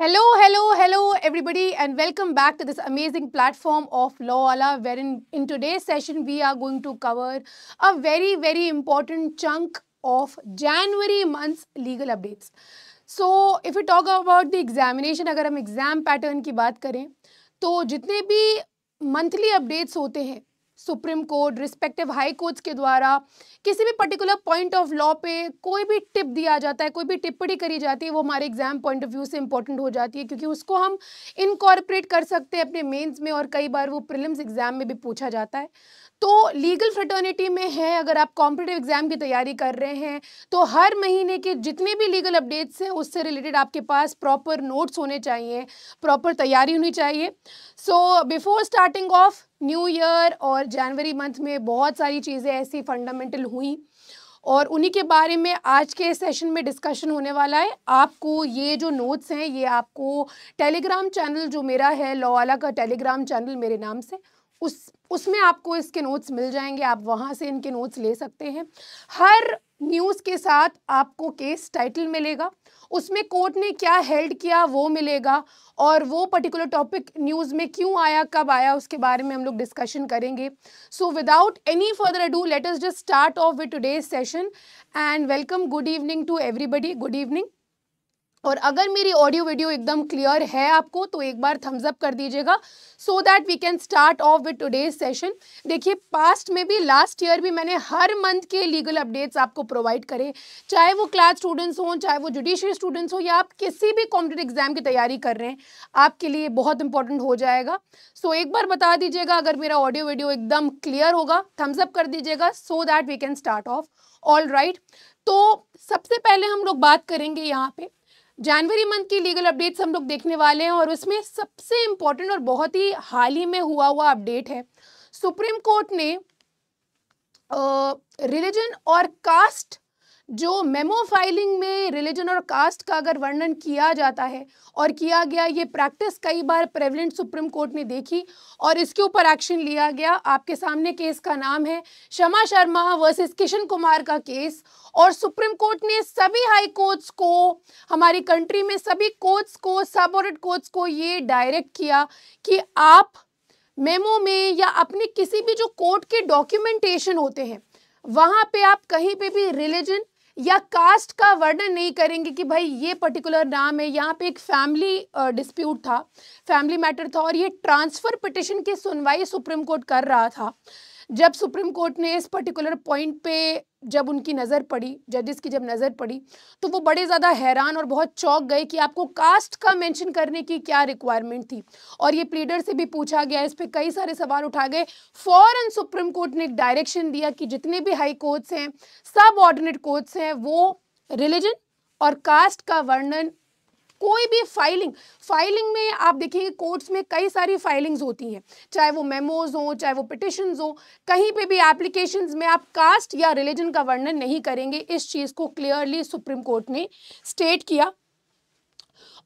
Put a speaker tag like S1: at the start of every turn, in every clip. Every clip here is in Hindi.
S1: Hello, hello, hello, everybody, and welcome back to this amazing platform of Lawala, wherein in today's session we are going to cover a very, very important chunk of January month's legal updates. So, if we talk about the examination, अगर हम exam pattern की बात करें, तो जितने भी monthly updates होते हैं, supreme court respective high courts के द्वारा किसी भी पर्टिकुलर पॉइंट ऑफ लॉ पे कोई भी टिप दिया जाता है कोई भी टिप्पणी करी जाती है वो हमारे एग्जाम पॉइंट ऑफ व्यू से इंपॉर्टेंट हो जाती है क्योंकि उसको हम इनकॉर्पोरेट कर सकते हैं अपने मेंस में और कई बार वो प्रिलिम्स एग्जाम में भी पूछा जाता है तो लीगल फ्रटर्निटी में है अगर आप कॉम्पिटेटिव एग्जाम की तैयारी कर रहे हैं तो हर महीने के जितने भी लीगल अपडेट्स हैं उससे रिलेटेड आपके पास प्रॉपर नोट्स होने चाहिए प्रॉपर तैयारी होनी चाहिए so before starting of new year और जनवरी मंथ में बहुत सारी चीज़ें ऐसी फंडामेंटल हुई और उन्हीं के बारे में आज के सेशन में डिस्कशन होने वाला है आपको ये जो नोट्स हैं ये आपको टेलीग्राम चैनल जो मेरा है लॉवाला का टेलीग्राम चैनल मेरे नाम से उस उसमें आपको इसके नोट्स मिल जाएंगे आप वहाँ से इनके नोट्स ले सकते हैं हर न्यूज़ के साथ आपको केस टाइटल मिलेगा उसमें कोर्ट ने क्या हेल्ड किया वो मिलेगा और वो पर्टिकुलर टॉपिक न्यूज़ में क्यों आया कब आया उसके बारे में हम लोग डिस्कशन करेंगे so without any further ado let us just start off with today's session and welcome good evening to everybody good evening और अगर मेरी ऑडियो वीडियो एकदम क्लियर है आपको तो एक बार थम्स अप कर दीजिएगा so that we can start off with today's session देखिए पास्ट में भी लास्ट ईयर भी मैंने हर मंथ के लीगल अपडेट्स आपको प्रोवाइड करे चाहे वो क्लास स्टूडेंट्स हों चाहे वो जुडिशियल स्टूडेंट्स हों या आप किसी भी कॉम्पिटेटिव एग्जाम की तैयारी कर रहे हैं आपके लिए बहुत इंपॉर्टेंट हो जाएगा सो so, एक बार बता दीजिएगा अगर मेरा ऑडियो वीडियो एकदम क्लियर होगा थम्स अप कर दीजिएगा so that we can start off all right तो सबसे पहले हम लोग बात करेंगे यहाँ पर जनवरी मंथ की लीगल अपडेट्स हम लोग देखने वाले हैं और उसमें सबसे इम्पोर्टेंट और बहुत ही हाल ही में हुआ हुआ अपडेट है सुप्रीम कोर्ट ने रिलीजन और कास्ट जो मेमो फाइलिंग में रिलीजन और कास्ट का अगर वर्णन किया जाता है और किया गया ये प्रैक्टिस कई बार प्रेवलेंट सुप्रीम कोर्ट ने देखी और इसके ऊपर एक्शन लिया गया आपके सामने केस का नाम है शमा शर्मा वर्सेस किशन कुमार का केस और सुप्रीम कोर्ट ने सभी हाई कोर्ट्स को हमारी कंट्री में सभी कोर्ट्स को सबॉर्डिनेट कोर्ट्स को ये डायरेक्ट किया कि आप मेमो में या अपने किसी भी जो कोर्ट के डॉक्यूमेंटेशन होते हैं वहाँ पे आप कहीं पे भी रिलीजन या कास्ट का वर्णन नहीं करेंगे कि भाई ये पर्टिकुलर नाम है यहाँ पे एक फैमिली डिस्प्यूट था फैमिली मैटर था और ये ट्रांसफ़र पिटिशन की सुनवाई सुप्रीम कोर्ट कर रहा था जब सुप्रीम कोर्ट ने इस पर्टिकुलर पॉइंट पे जब उनकी नज़र पड़ी जजेस की जब नज़र पड़ी तो वो बड़े ज़्यादा हैरान और बहुत चौंक गए कि आपको कास्ट का मेंशन करने की क्या रिक्वायरमेंट थी और ये प्लीडर से भी पूछा गया इस पर कई सारे सवाल उठा गए फ़ौरन सुप्रीम कोर्ट ने एक डायरेक्शन दिया कि जितने भी हाई कोर्ट्स हैं सब ऑर्डिनेट कोर्ट्स हैं वो रिलीजन और कास्ट का वर्णन कोई भी फाइलिंग फाइलिंग में आप देखेंगे कोर्ट्स में कई सारी फाइलिंग्स होती हैं चाहे वो मेमोज हो चाहे वो पिटिशन हो कहीं पे भी एप्लीकेशन में आप कास्ट या रिलीजन का वर्णन नहीं करेंगे इस चीज़ को क्लियरली सुप्रीम कोर्ट ने स्टेट किया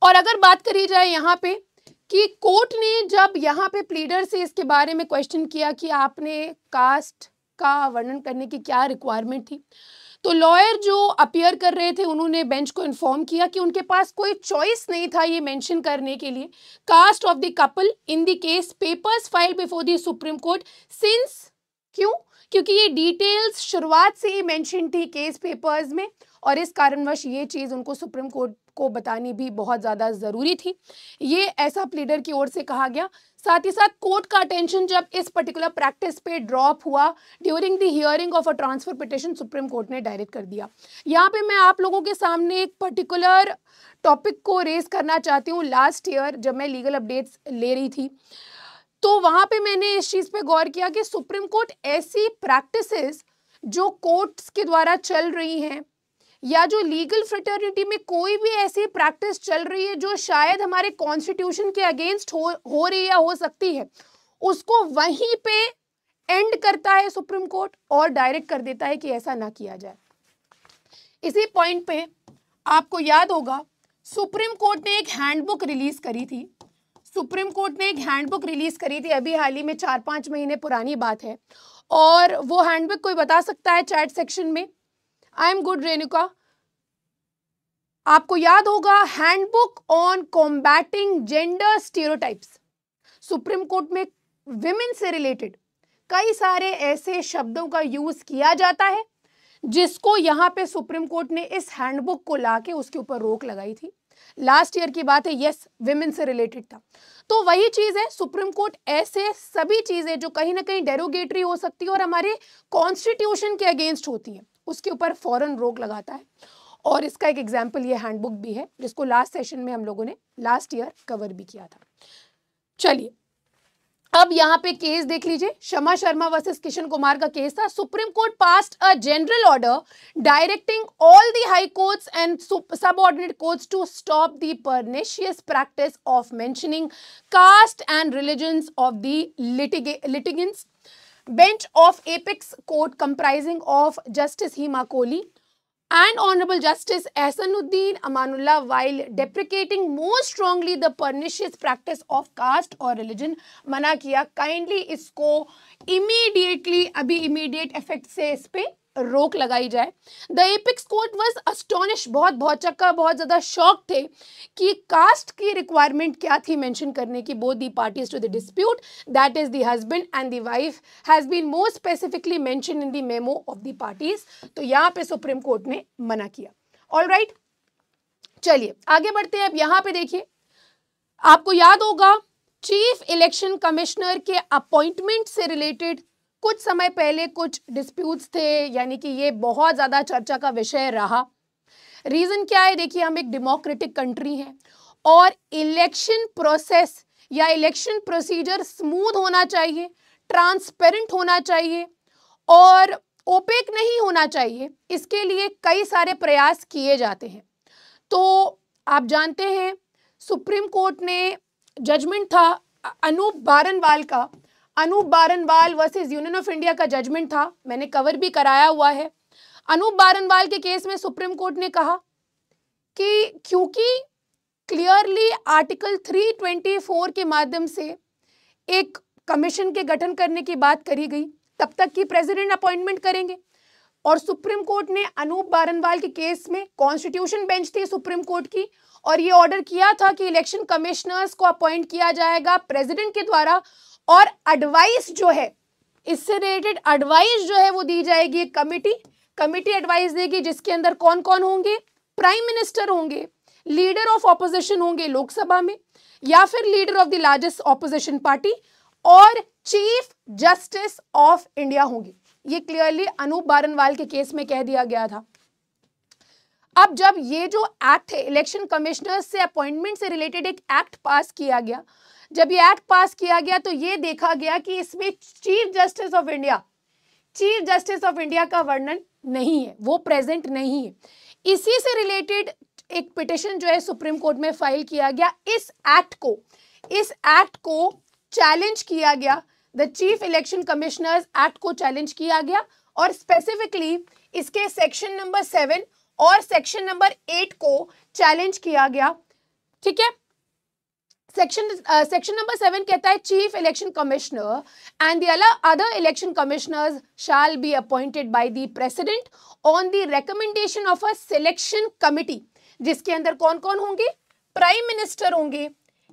S1: और अगर बात करी जाए यहाँ पे कि कोर्ट ने जब यहाँ पे प्लीडर से इसके बारे में क्वेश्चन किया कि आपने कास्ट का वर्णन करने की क्या रिक्वायरमेंट थी तो लॉयर जो अपियर कर रहे थे उन्होंने बेंच को इन्फॉर्म किया कि उनके पास कोई चॉइस नहीं था ये मेंशन करने के लिए caste of the couple in the case papers file before the supreme court since क्यों क्योंकि ये डिटेल्स शुरुआत से ही मेंशन थी केस पेपर्स में और इस कारणवश ये चीज़ उनको सुप्रीम कोर्ट को बतानी भी बहुत ज़्यादा ज़रूरी थी ये ऐसा प्लेडर की ओर से कहा गया साथ ही साथ कोर्ट का अटेंशन जब इस पर्टिकुलर प्रैक्टिस पे ड्रॉप हुआ during the hearing of a transfer petition supreme court ने डायरेक्ट कर दिया यहाँ पे मैं आप लोगों के सामने एक पर्टिकुलर टॉपिक को रेज करना चाहती हूँ लास्ट ईयर जब मैं लीगल अपडेट्स ले रही थी तो वहाँ पे मैंने इस चीज़ पे गौर किया कि सुप्रीम कोर्ट ऐसी प्रैक्टिसेस जो कोर्ट्स के द्वारा चल रही हैं या जो लीगल फ्रटर्निटी में कोई भी ऐसी प्रैक्टिस चल रही है जो शायद हमारे कॉन्स्टिट्यूशन के अगेंस्ट हो हो रही या हो सकती है उसको वहीं पे एंड करता है सुप्रीम कोर्ट और डायरेक्ट कर देता है कि ऐसा ना किया जाए इसी पॉइंट पे आपको याद होगा सुप्रीम कोर्ट ने एक हैंडबुक रिलीज करी थी सुप्रीम कोर्ट ने एक हैंडबुक रिलीज करी थी अभी हाल ही में चार पांच महीने पुरानी बात है और वो हैंडबुक कोई बता सकता है चैट सेक्शन में आई एम गुड रेणुका आपको याद होगा handbook on combating gender stereotypes supreme court में विमेन से रिलेटेड कई सारे ऐसे शब्दों का यूज किया जाता है जिसको यहां पे सुप्रीम कोर्ट ने इस हैंडबुक को लाके उसके ऊपर रोक लगाई थी लास्ट ईयर की बात है यस विमेन से रिलेटेड था तो वही चीज़ है सुप्रीम कोर्ट ऐसे सभी चीज़ें जो कहीं ना कहीं डेरोगेटरी हो सकती है और हमारे कॉन्स्टिट्यूशन के अगेंस्ट होती है उसके ऊपर फ़ौरन रोक लगाता है और इसका एक एग्जाम्पल ये हैंडबुक भी है जिसको लास्ट सेशन में हम लोगों ने लास्ट ईयर कवर भी किया था चलिए अब यहाँ पे केस देख लीजिए शमा शर्मा वर्सेस किशन कुमार का केस था supreme court past a general order directing all the high courts and subordinate courts to stop the pernicious practice of mentioning caste and religions of दिटिगे litigants bench of apex court comprising of justice hima kohli and honorable justice ahsanuddin amanullah while deprecating most strongly the pernicious practice of caste or religion मना किया kindly इसको immediately अभी immediate effect से इस पर रोक लगाई जाए the apex court was astonish बहुत बहुत चक्का बहुत ज़्यादा शौक थे कि कास्ट की रिक्वायरमेंट क्या थी मैंशन करने की both the parties to the dispute that is the husband and the wife has been most specifically mention in the memo of the parties तो यहाँ पे सुप्रीम कोर्ट ने मना किया ऑल राइट चलिए आगे बढ़ते हैं अब यहाँ पे देखिए आपको याद होगा चीफ इलेक्शन कमिश्नर के अपॉइंटमेंट से रिलेटेड कुछ समय पहले कुछ डिस्प्यूट्स थे यानी कि ये बहुत ज़्यादा चर्चा का विषय रहा रीज़न क्या है देखिए हम एक डेमोक्रेटिक कंट्री हैं और इलेक्शन प्रोसेस या इलेक्शन प्रोसीजर स्मूथ होना चाहिए ट्रांसपेरेंट होना चाहिए और ओपेक नहीं होना चाहिए इसके लिए कई सारे प्रयास किए जाते हैं तो आप जानते हैं सुप्रीम कोर्ट ने जजमेंट था अनूप बारनवाल का Anoop Barnwal versus union of India का जजमेंट था मैंने कवर भी कराया हुआ है अनूप बारनवाल के केस में सुप्रीम कोर्ट ने कहा कि क्योंकि क्लियरली आर्टिकल 324 के माध्यम से एक कमीशन के गठन करने की बात करी गई तब तक की प्रेसिडेंट अपॉइंटमेंट करेंगे और सुप्रीम कोर्ट ने अनूप बारनवाल के केस में कॉन्स्टिट्यूशन बेंच थी सुप्रीम कोर्ट की और ये ऑर्डर किया था कि इलेक्शन कमिश्नर्स को अपॉइंट किया जाएगा प्रेसिडेंट के द्वारा और एडवाइस जो है इससे रिलेटेड एडवाइस जो है वो दी जाएगी कमिटी कमिटी एडवाइस देगी जिसके अंदर कौन कौन होंगे प्राइम मिनिस्टर होंगे लीडर ऑफ ऑपोजिशन होंगे लोकसभा में या फिर leader of the largest opposition party और चीफ जस्टिस ऑफ इंडिया होंगे ये क्लियरली अनूप बारनवाल के केस में कह दिया गया था अब जब ये जो एक्ट है इलेक्शन कमिश्नर से अपॉइंटमेंट से रिलेटेड एक एक्ट पास किया गया जब ये एक्ट पास किया गया तो ये देखा गया कि इसमें chief justice of India chief justice of India का वर्णन नहीं है वो प्रेजेंट नहीं है इसी से रिलेटेड एक पिटिशन जो है सुप्रीम कोर्ट में फाइल किया गया इस एक्ट को इस एक्ट को चैलेंज किया गया the chief election commissioners act को चैलेंज किया गया और स्पेसिफिकली इसके सेक्शन नंबर सेवन और सेक्शन नंबर एट को चैलेंज किया गया ठीक है सेक्शन सेक्शन नंबर सेवन कहता है chief election commissioner and other election commissioner shall be appointed by the president on the recommendation of a selection committee जिसके अंदर कौन कौन होंगे प्राइम मिनिस्टर होंगे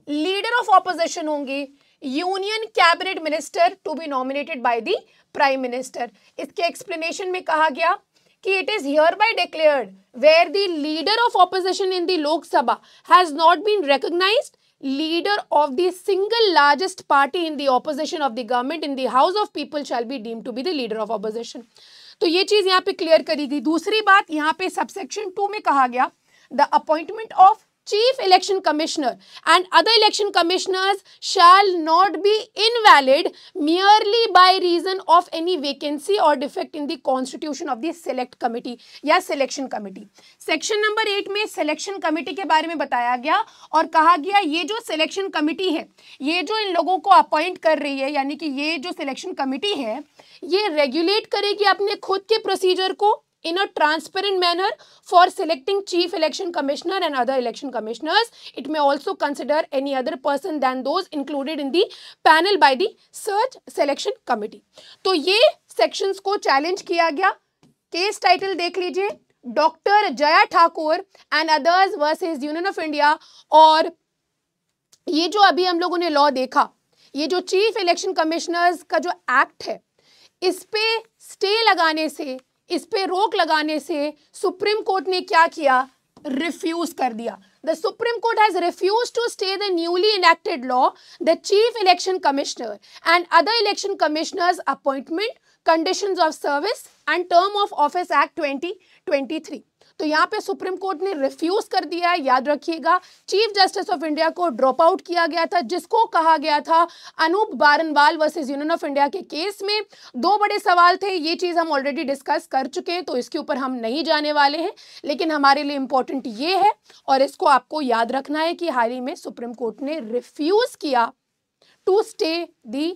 S1: लीडर ऑफ ऑपोजिशन होंगे union cabinet minister to be nominated by the prime minister इसके एक्सप्लेनेशन में कहा गया कि it is hereby declared where the leader of opposition in the Lok Sabha has not been recognised leader of the single largest party in the opposition of the government in the house of people shall be deemed to be the leader of opposition तो ये चीज यहाँ पे क्लियर करी गई दूसरी बात यहाँ पे सबसेक्शन टू में कहा गया the appointment of chief election commissioner and other election commissioners shall not be invalid merely by reason of any vacancy or defect in the constitution of the select committee या selection committee section number 8 में selection committee के बारे में बताया गया और कहा गया ये जो selection committee है ये जो इन लोगों को अपॉइंट कर रही है यानी कि ये जो सिलेक्शन कमेटी है ये रेगुलेट करेगी अपने खुद के प्रोसीजर को in a transparent manner for selecting chief election commissioner and other election commissioners it may also consider any other person than those included in the panel by the search selection committee to ye sections ko challenge kiya gaya case title dekh lijiye dr jaya thakur and others versus union of india aur ये जो अभी हम लोगों ने लॉ देखा ये जो चीफ इलेक्शन कमिश्नर्स का जो एक्ट है इस पे स्टे लगाने से इस पर रोक लगाने से सुप्रीम कोर्ट ने क्या किया रिफ्यूज कर दिया the supreme court has refuse to stay the newly enacted law the chief election commissioner and other election commissioner appointment condition of service and term of office act twenty twenty three तो यहाँ पे सुप्रीम कोर्ट ने रिफ्यूज कर दिया है याद रखिएगा चीफ जस्टिस ऑफ इंडिया को ड्रॉप आउट किया गया था जिसको कहा गया था Anoop Barnwal versus union of India के केस में दो बड़े सवाल थे ये चीज़ हम ऑलरेडी डिस्कस कर चुके हैं तो इसके ऊपर हम नहीं जाने वाले हैं लेकिन हमारे लिए इंपॉर्टेंट ये है और इसको आपको याद रखना है कि हाल ही में सुप्रीम कोर्ट ने रिफ्यूज किया to stay the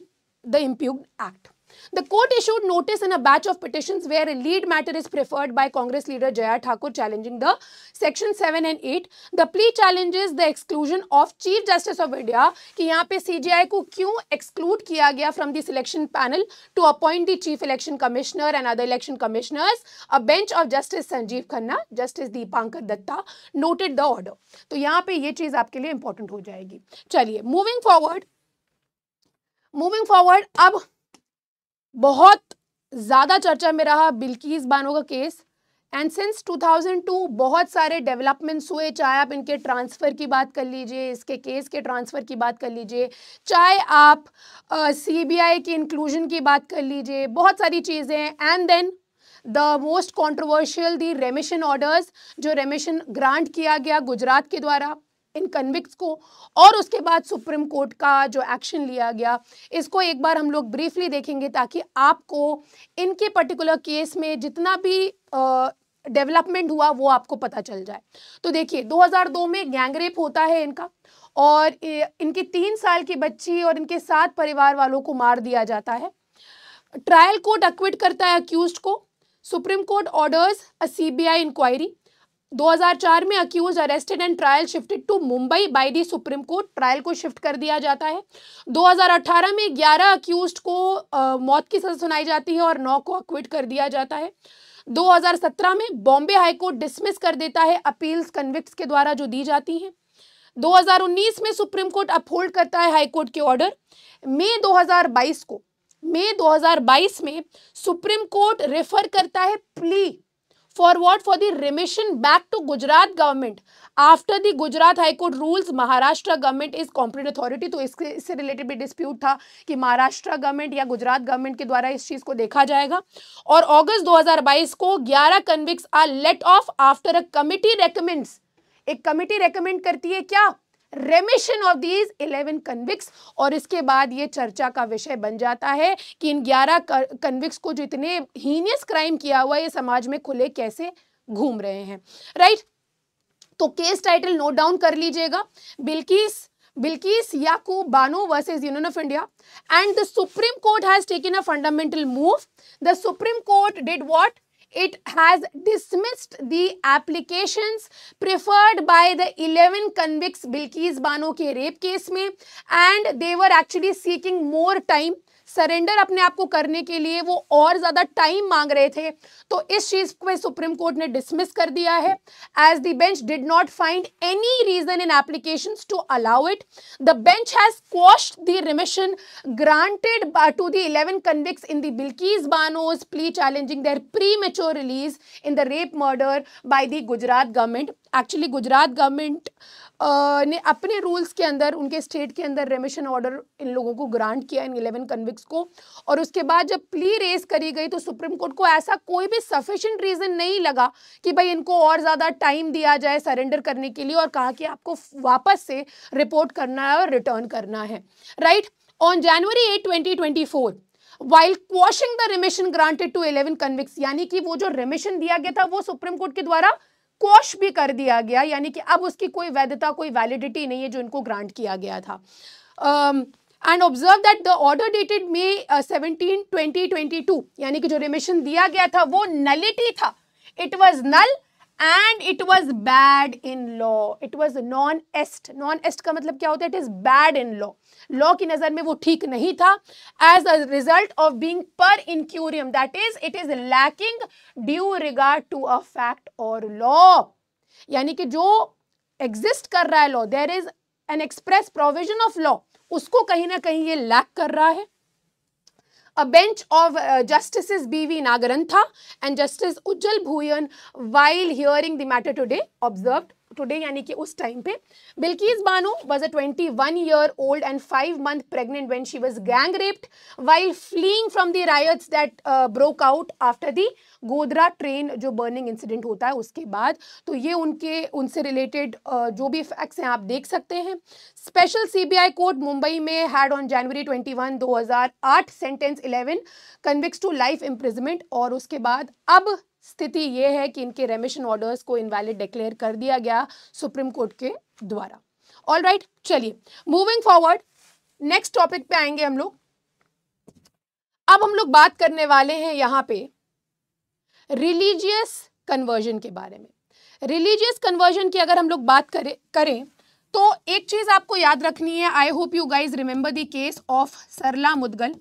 S1: the impugned act The court issued notice in a batch of petitions where a lead matter is preferred by Congress leader Jaya Thakur challenging the section 7 and 8. The plea challenges the exclusion of Chief Justice of India ki yahan pe CJI ko kyun exclude kiya gaya from the selection panel to appoint the Chief Election Commissioner and other election commissioners. A bench of Justice Sanjeev Khanna, Justice Deepankar Datta noted the order. To yahan pe ye cheez aapke liye important ho jayegi. Chaliye moving forward. Moving forward ab बहुत ज़्यादा चर्चा में रहा बिल्किस बानो का केस एंड सिंस 2002 बहुत सारे डेवलपमेंट्स हुए चाहे आप इनके ट्रांसफ़र की बात कर लीजिए इसके केस के ट्रांसफ़र की बात कर लीजिए चाहे आप सीबीआई uh, की इंक्लूजन की बात कर लीजिए बहुत सारी चीज़ें and then the most controversial the remission orders जो रेमिशन ग्रांट किया गया गुजरात के द्वारा इन कन्विक्स को और उसके बाद सुप्रीम कोर्ट का जो एक्शन लिया गया इसको एक बार हम लोग ब्रीफली देखेंगे ताकि आपको इनके पर्टिकुलर केस में जितना भी आ, डेवलपमेंट हुआ वो आपको पता चल जाए तो देखिए 2002 में गैंग रेप होता है इनका और इनके तीन साल की बच्ची और इनके सात परिवार वालों को मार दिया जाता है ट्रायल कोर्ट अक्विट करता है अक्यूज को supreme court orders a CBI inquiry 2004 में accused arrested and trial shifted to Mumbai by the supreme court trial को शिफ्ट कर दिया जाता है 2018 में 11 अक्यूज को आ, मौत की सजा सुनाई जाती है और 9 को अक्विट कर दिया जाता है 2017 में बॉम्बे हाईकोर्ट डिसमिस कर देता है अपील्स कन्विक्स के द्वारा जो दी जाती हैं 2019 में सुप्रीम कोर्ट अपहोल्ड करता है हाईकोर्ट के ऑर्डर मई 2022 को मई 2022 में सुप्रीम कोर्ट रेफर करता है plea for what for the remission back to Gujarat government after the Gujarat high court rules Maharashtra government is competent authority तो इसके इससे रिलेटेड भी डिस्प्यूट था कि महाराष्ट्र गवर्नमेंट या गुजरात गवर्नमेंट के द्वारा इस चीज को देखा जाएगा और ऑगस्ट दो हजार बाईस को ग्यारह convicts are let off after a committee recommends एक कमिटी रेकमेंड करती है क्या remission of these eleven convicts और इसके बाद ये चर्चा का विषय बन जाता है कि इन ग्यारह कन्विक्स को जो इतने हीनियस क्राइम किया हुआ ये समाज में खुले कैसे घूम रहे हैं राइट तो केस टाइटल नोट डाउन कर लीजिएगा Bilkis Bilkis Yakub Bano versus union of India and the supreme court has taken a fundamental move the supreme court did what it has dismissed the applications preferred by the 11 convicts Bilkis Bano ke rape case mein and they were actually seeking more time surrender अपने आप को करने के लिए वो और ज़्यादा टाइम मांग रहे थे तो इस चीज़ को सुप्रीम कोर्ट ने डिसमिस कर दिया है as the bench did not find any reason in application to allow it the bench has quashed the remission granted to the eleven convicts in the Bilkis Bano's plea challenging their premature release in the rape murder by the Gujarat government actually Gujarat government ने अपने रूल्स के अंदर उनके स्टेट के अंदर रेमिशन ऑर्डर इन लोगों को ग्रांट किया इन इलेवन कन्विक्स को और उसके बाद जब प्ली रेस करी गई तो सुप्रीम कोर्ट को ऐसा कोई भी सफिशेंट रीज़न नहीं लगा कि भाई इनको और ज़्यादा टाइम दिया जाए सरेंडर करने के लिए और कहा कि आपको वापस से रिपोर्ट करना है और रिटर्न करना है right on January eight twenty twenty four while quashing the remission granted to eleven convicts यानी कि वो जो रिमिशन दिया गया था वो सुप्रीम कोर्ट के द्वारा कोश भी कर दिया गया यानी कि अब उसकी कोई वैधता कोई वैलिडिटी नहीं है जो इनको ग्रांट किया गया था and observe that the order dated May seventeen twenty twenty two यानी कि जो रिमिशन दिया गया था वो नलिटी था it was null and it was bad in law it was non est non est का मतलब क्या होता है it is bad in law law की नज़र में वो ठीक नहीं था as a result of being per incuriam that is it is lacking due regard to a fact और लॉ यानी कि जो एग्जिस्ट कर रहा है law there is an express provision of law उसको कहीं ना कहीं ये लैक कर रहा है a bench of uh, justices bv nagarantha and justice ujjal bhuyan while hearing the matter today observed today यानी कि उस टाइम पे Bilkis Bano was a twenty one year old and five month pregnant when she was gang raped while fleeing from the riots that broke out after the Godhra train जो बर्निंग इंसिडेंट होता है उसके बाद तो ये उनके उनसे रिलेटेड uh, जो भी फैक्ट्स हैं आप देख सकते हैं स्पेशल सीबीआई कोर्ट मुंबई में had on January 21 2008 sentence 11 convicts to life imprisonment और उसके बाद अब स्थिति ये है कि इनके रेमिशन ऑर्डर्स को इनवैलिड डिक्लेयर कर दिया गया सुप्रीम कोर्ट के द्वारा ऑल राइट चलिए मूविंग फॉरवर्ड नेक्स्ट टॉपिक पे आएंगे हम लोग अब हम लोग बात करने वाले हैं यहाँ पे रिलीजियस कन्वर्जन के बारे में रिलीजियस कन्वर्जन की अगर हम लोग बात करें करें तो एक चीज़ आपको याद रखनी है I hope you guys remember the case of Sarla Mudgal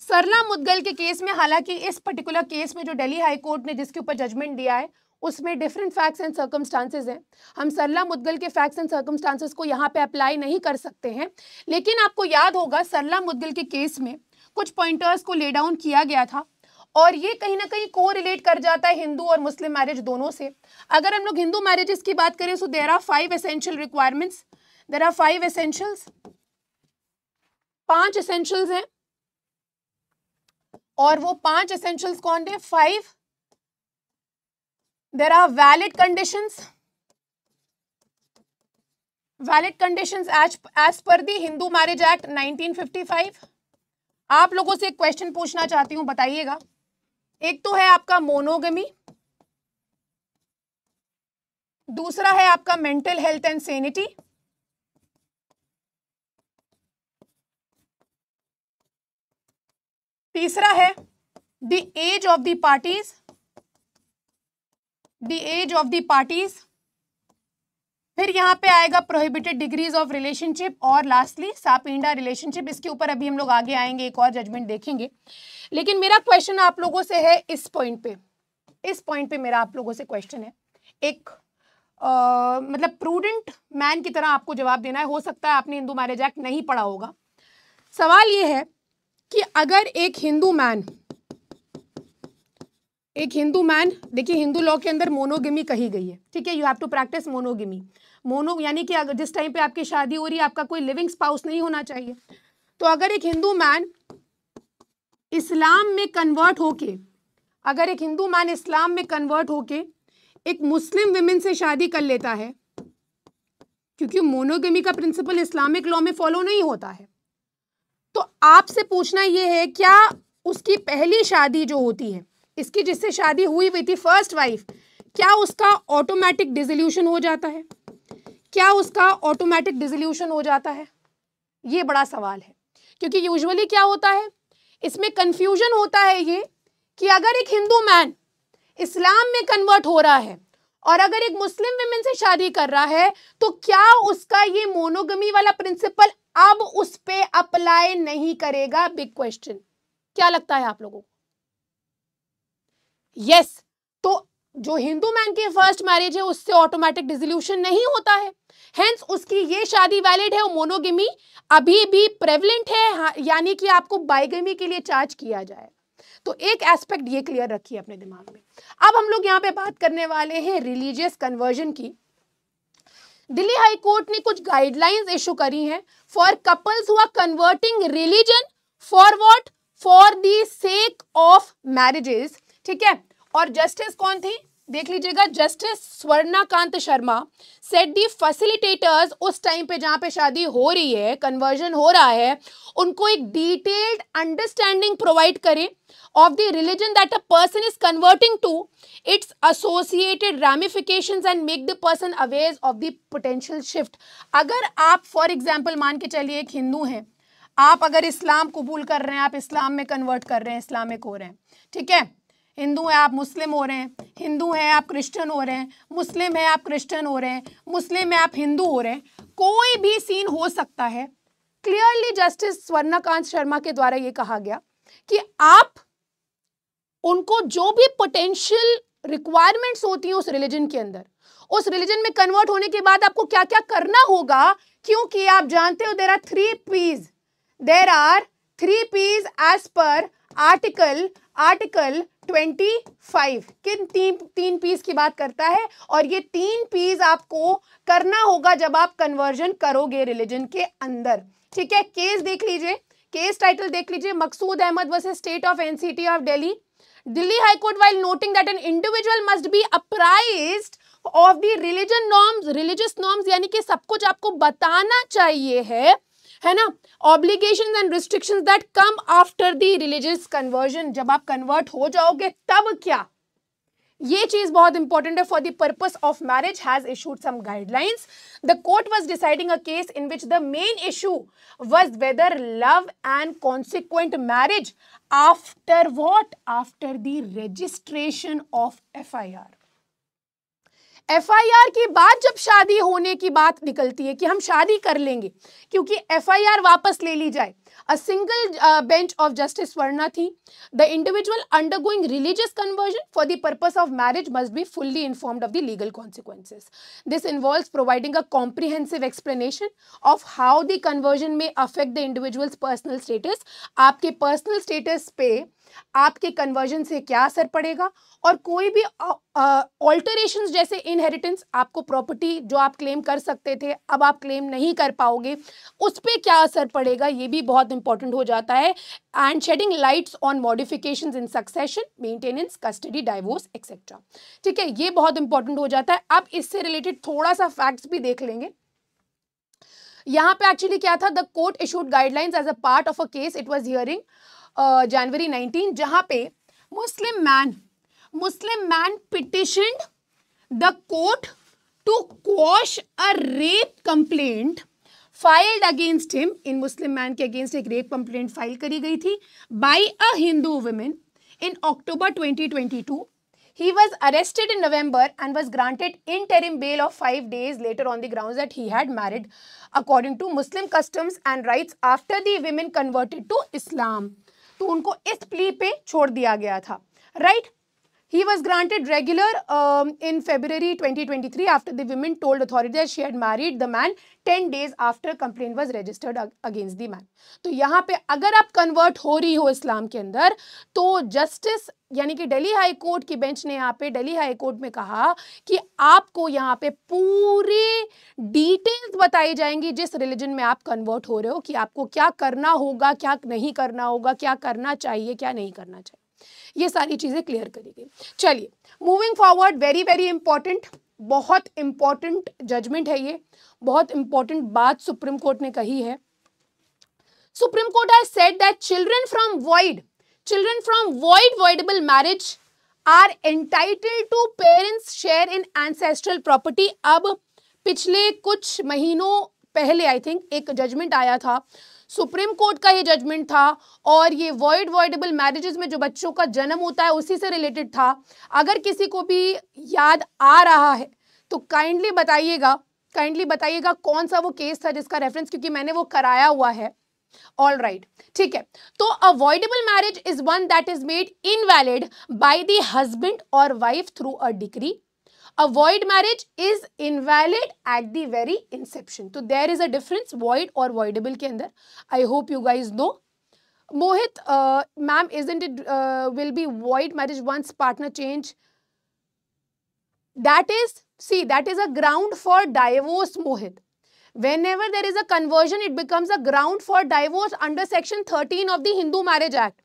S1: Sarla Mudgal के केस में हालांकि इस पर्टिकुलर केस में जो दिल्ली हाई कोर्ट ने जिसके ऊपर जजमेंट दिया है उसमें डिफरेंट फैक्ट्स एंड सर्कमस्टांसेस हैं हम सरला मुदगल के फैक्ट्स एंड सर्कमस्टांसेस को यहाँ पे अप्लाई नहीं कर सकते हैं लेकिन आपको याद होगा सरला मुदगल के केस में कुछ पॉइंटर्स को ले डाउन किया गया था और ये कहीं ना कहीं को रिलेट कर जाता है हिंदू और मुस्लिम मैरिज दोनों से अगर हम लोग हिंदू मैरिजेस की बात करें so there are five essential requirements there are five essentials पांच एसेंशियल्स हैं और वो पांच एसेंशियल्स कौन थे five there are valid conditions valid conditions as as per the Hindu marriage act 1955 आप लोगों से एक क्वेश्चन पूछना चाहती हूं बताइएगा एक तो है आपका मोनोगमी दूसरा है आपका मेंटल हेल्थ एंड सेनिटी तीसरा है the age of the parties the age of the parties फिर यहाँ पे आएगा प्रोहिबिटेड डिग्रीज ऑफ रिलेशनशिप और लास्टली इंडा रिलेशनशिप इसके ऊपर अभी हम लोग आगे आएंगे एक और जजमेंट देखेंगे लेकिन मेरा क्वेश्चन आप लोगों से है इस पॉइंट पे इस पॉइंट पे मेरा आप लोगों से क्वेश्चन है एक आ, मतलब प्रूडेंट मैन की तरह आपको जवाब देना है हो सकता है आपने इंदू मैरेज एक्ट नहीं पढ़ा होगा सवाल ये है कि अगर एक हिंदू मैन एक हिंदू मैन देखिए हिंदू लॉ के अंदर मोनोगिमी कही गई है ठीक है you have to practise monogamy mono यानी कि अगर जिस टाइम पे आपकी शादी हो रही है आपका कोई लिविंग स्पाउस नहीं होना चाहिए तो अगर एक हिंदू मैन इस्लाम में कन्वर्ट होके अगर एक हिंदू मैन इस्लाम में कन्वर्ट होके एक मुस्लिम वुमेन से शादी कर लेता है क्योंकि मोनोगेमी का प्रिंसिपल इस्लामिक लॉ में फॉलो नहीं होता है तो आपसे पूछना ये है क्या उसकी पहली शादी जो होती है इसकी जिससे शादी हुई हुई थी फर्स्ट वाइफ क्या उसका ऑटोमेटिक डिजोल्यूशन हो जाता है क्या उसका ऑटोमेटिक डिजोल्यूशन हो जाता है ये बड़ा सवाल है क्योंकि यूजुअली क्या होता है इसमें कंफ्यूजन होता है ये कि अगर एक हिंदू मैन इस्लाम में कन्वर्ट हो रहा है और अगर एक मुस्लिम वेमेन से शादी कर रहा है तो क्या उसका ये मोनोगमी वाला प्रिंसिपल अब उस पर अप्लाई नहीं करेगा बिग क्वेश्चन क्या लगता है आप लोगों को यस yes, तो जो हिंदू मैन की फर्स्ट मैरिज है उससे ऑटोमेटिक डिसोल्यूशन नहीं होता है हेंस उसकी ये शादी वैलिड है और मोनोगेमी अभी भी प्रेवलेंट है हाँ, यानी कि आपको बाइगेमी के लिए चार्ज किया जाए तो एक एस्पेक्ट ये क्लियर रखिए अपने दिमाग में अब हम लोग यहां पे बात करने वाले हैं रिलीजियस कन्वर्जन की दिल्ली हाई कोर्ट ने कुछ गाइडलाइंस इशू करी हैं फॉर कपल्स हुआ converting religion for what for the sake of marriages ठीक है और जस्टिस कौन थी देख लीजिएगा justice Swarnakanta Sharma set the facilitators उस टाइम पे जहाँ पे शादी हो रही है कन्वर्जन हो रहा है उनको एक डिटेल्ड अंडरस्टैंडिंग प्रोवाइड करें of the religion that a person is converting to its associated ramifications and make the person aware of the potential shift अगर आप फॉर एग्जाम्पल मान के चलिए एक हिंदू हैं आप अगर इस्लाम कबूल कर रहे हैं आप इस्लाम में कन्वर्ट कर रहे हैं इस्लामिक हो रहे हैं ठीक है हिंदू हैं आप मुस्लिम हो रहे हैं हिंदू हैं आप क्रिश्चियन हो रहे हैं मुस्लिम हैं आप क्रिश्चियन हो रहे हैं मुस्लिम हैं आप हिंदू हो रहे हैं कोई भी सीन हो सकता है क्लियरली जस्टिस स्वर्णकांत शर्मा के द्वारा ये कहा गया कि आप उनको जो भी पोटेंशियल रिक्वायरमेंट्स होती हैं उस रिलीजन के अंदर उस रिलीजन में कन्वर्ट होने के बाद आपको क्या क्या करना होगा क्योंकि आप जानते हो there are three Ps there are three Ps as per article article twenty five किन तीन तीन पीस की बात करता है और ये तीन पीस आपको करना होगा जब आप कन्वर्जन करोगे रिलीजन के अंदर ठीक है केस देख लीजिए केस टाइटल देख लीजिए Maqsood Ahmed versus state of NCT of Delhi Delhi high court while noting that an individual must be apprise of the religion norms religious norms यानी कि सब कुछ आपको बताना चाहिए है है ना obligation and restriction that come after the religious conversion जब आप कन्वर्ट हो जाओगे तब क्या ये चीज बहुत इंपॉर्टेंट है for the purpose of marriage has issued some guidelines the court was deciding a case in which the main issue was whether love and consequent marriage after what after the registration of FIR FIR की बात जब शादी होने की बात निकलती है कि हम शादी कर लेंगे क्योंकि एफआईआर वापस ले ली जाए a single bench of justice वर्णा थी the individual undergoing religious conversion for the purpose of marriage must be fully informed of the legal consequences this involves providing a comprehensive explanation of how the conversion may affect the individual's personal status आपके पर्सनल स्टेटस पे आपके कन्वर्जन से क्या असर पड़ेगा और कोई भी ऑल्टरेशन जैसे इनहेरिटेंस आपको प्रॉपर्टी जो आप क्लेम कर सकते थे अब आप क्लेम नहीं कर पाओगे उस पर क्या असर पड़ेगा ये भी बहुत इंपॉर्टेंट हो जाता है and shedding lights on modification in succession maintenance custody divorce etcetera ठीक है ये बहुत इंपॉर्टेंट हो जाता है अब इससे रिलेटेड थोड़ा सा फैक्ट्स भी देख लेंगे यहाँ पे एक्चुअली क्या था the court issued guidelines as a part of a case it was hearing January nineteen जहाँ पे Muslim man Muslim man petitioned the court to quash a rape complaint filed against him in Muslim man के अगेंस्ट एक रेप कंप्लेंट फाइल करी गई थी by a Hindu women in October 2022. He was arrested in November and was granted interim bail of five days later on the grounds that he had married according to Muslim customs and rights after the women converted to Islam. तो उनको इस प्ली पे छोड़ दिया गया था right He was granted regular um, in February 2023 after the women told authority that she had married the man 10 days after complaint was registered against the man. तो यहाँ पे अगर आप कन्वर्ट हो रही हो इस्लाम के अंदर तो जस्टिस यानी कि दिल्ली हाई कोर्ट की बेंच ने यहाँ पे दिल्ली हाई कोर्ट में कहा कि आपको यहाँ पे पूरी डिटेल्स बताई जाएंगी जिस रिलीजन में आप कन्वर्ट हो रहे हो कि आपको क्या करना होगा क्या नहीं करना होगा क्या करना चाहिए क्या नहीं करना चाहिए ये सारी चीज़ें क्लियर करी गई चलिए moving forward very very important बहुत इंपॉर्टेंट जजमेंट है ये बहुत इंपॉर्टेंट बात सुप्रीम कोर्ट ने कही है supreme Court I said that children from void children from void voidable marriage are entitled to parents share in ancestral property अब पिछले कुछ महीनों पहले आई थिंक एक जजमेंट आया था सुप्रीम कोर्ट का ये जजमेंट था और ये वॉइड वॉइडेबल मैरिजेज में जो बच्चों का जन्म होता है उसी से रिलेटेड था अगर किसी को भी याद आ रहा है तो काइंडली बताइएगा काइंडली बताइएगा कौन सा वो केस था जिसका रेफरेंस क्योंकि मैंने वो कराया हुआ है ऑल राइट ठीक है तो avoidable marriage is one that is made invalid by the husband और wife through a decree A void marriage is invalid at the very inception. So there is a difference void or voidable के अंदर. I hope you guys know. Mohit, uh, ma'am, isn't it uh, will be void marriage once partner change? That is, see, that is a ground for divorce, Mohit. Whenever there is a conversion, it becomes a ground for divorce under section 13 of the Hindu Marriage Act.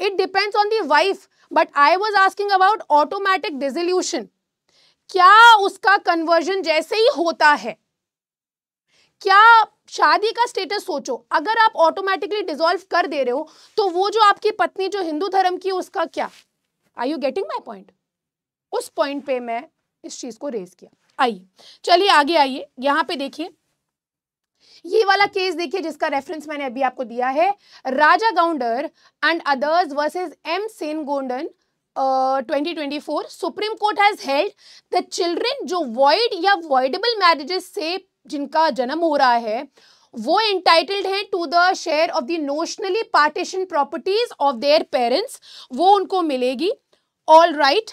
S1: It depends on the wife, but I was asking about automatic dissolution. क्या उसका कन्वर्जन जैसे ही होता है क्या शादी का स्टेटस सोचो अगर आप ऑटोमेटिकली डिजोल्व कर दे रहे हो तो वो जो आपकी पत्नी जो हिंदू धर्म की उसका क्या I you getting my point उस पॉइंट पे मैं इस चीज को रेज किया आइए चलिए आगे आइए यहां पे देखिए ये वाला केस देखिए जिसका रेफरेंस मैंने अभी आपको दिया है Raja Gounder and others versus M Sengodan 2024 Supreme Court has held the children जो वॉइड या वॉइडेबल मैरिजेस से जिनका जन्म हो रहा है वो इंटाइटल्ड हैं to the share of the notionally partition properties of their parents वो उनको मिलेगी all right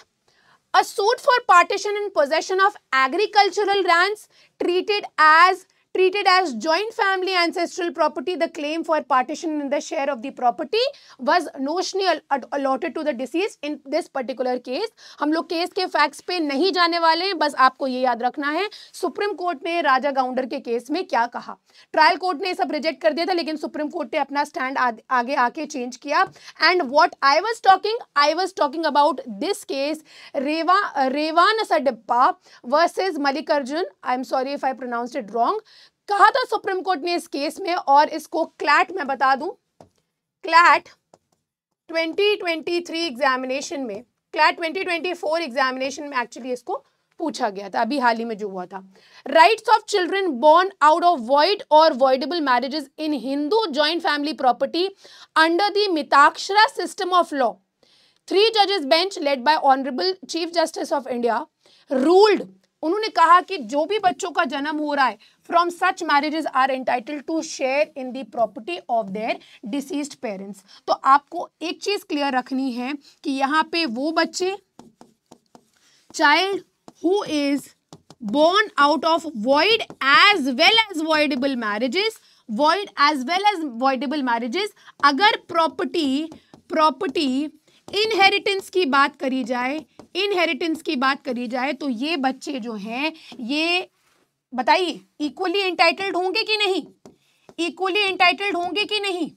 S1: a suit for partition in possession of agricultural land treated as treated as joint family ancestral property, the claim for partition in the share of the property was notionally allotted to the deceased in this particular case. हम लोग केस के फैक्ट्स पे नहीं जाने वाले हैं बस आपको ये याद रखना है सुप्रीम कोर्ट ने राजा गाउंडर के केस में क्या कहा ट्रायल कोर्ट ने सब रिजेक्ट कर दिया था लेकिन सुप्रीम कोर्ट ने अपना स्टैंड आगे आके चेंज किया and what I was talking I was talking about this case Reva Revanasiddappa versus Mallikarjun I am sorry if I pronounce it wrong कहा था सुप्रीम कोर्ट ने इस केस में और इसको क्लैट में बता दूं क्लैट 2023 एग्जामिनेशन में क्लैट 2024 एग्जामिनेशन में एक्चुअली इसको पूछा गया था अभी हाल ही में जो हुआ था rights of children born out of void और voidable marriages in Hindu joint family property under the Mitakshara system of law three जजेस bench led by honourable chief justice of India ruled उन्होंने कहा कि जो भी बच्चों का जन्म हो रहा है from such marriages are entitled to share in the property of their deceased parents तो आपको एक चीज क्लियर रखनी है कि यहाँ पे वो बच्चे child who is born out of void as well as voidable marriages void as well as voidable marriages अगर property property इनहेरिटेंस की बात करी जाए इनहेरिटेंस की बात करी जाए तो ये बच्चे जो हैं ये बताइए इक्वली इंटाइटल्ड होंगे कि नहीं इक्वली इंटाइटल्ड होंगे कि नहीं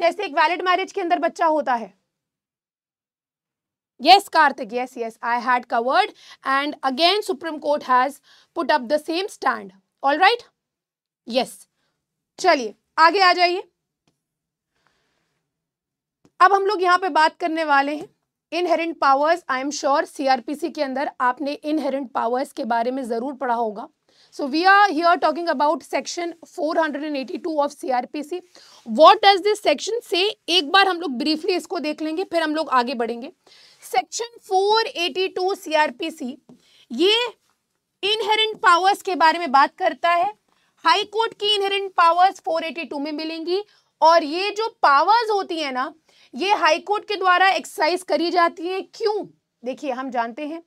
S1: जैसे एक वैलिड मैरिज के अंदर बच्चा होता है yes Kartik yes yes I had covered and again Supreme court has put up the same stand all right yes चलिए आगे आ जाइए अब हम लोग यहाँ पे बात करने वाले हैं inherent powers I am sure CrPC के अंदर आपने इनहेरेंट पावर्स के बारे में ज़रूर पढ़ा होगा So we are here talking about section 482 of CRPC. What does this section say? एक बार हम लोग briefly इसको देख लेंगे फिर हम लोग आगे बढ़ेंगे section 482 सीआरपीसी ये इनहेरेंट पावर्स के बारे में बात करता है हाई कोर्ट की इनहेरेंट पावर्स 482 में मिलेंगी और ये जो पावर्स होती है ना ये हाई कोर्ट के द्वारा एक्सरसाइज करी जाती है क्यों देखिए हम जानते हैं